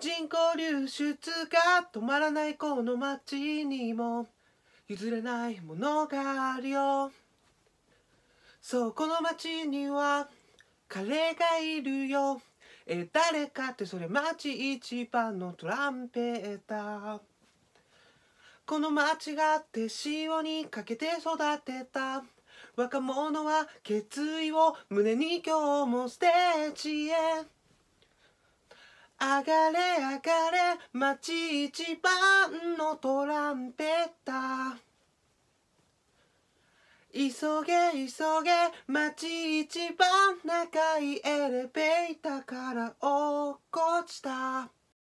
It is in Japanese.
人口流出が止まらないこの街にも譲れないものがあるよそうこの街には彼がいるよえ誰かってそれ街一番のトランペーターこの街が手塩にかけて育てた若者は決意を胸に今日もステージへ上がれ上がれ町一番のトランペッター急げ急げ町一番長いエレベーターから落っこちた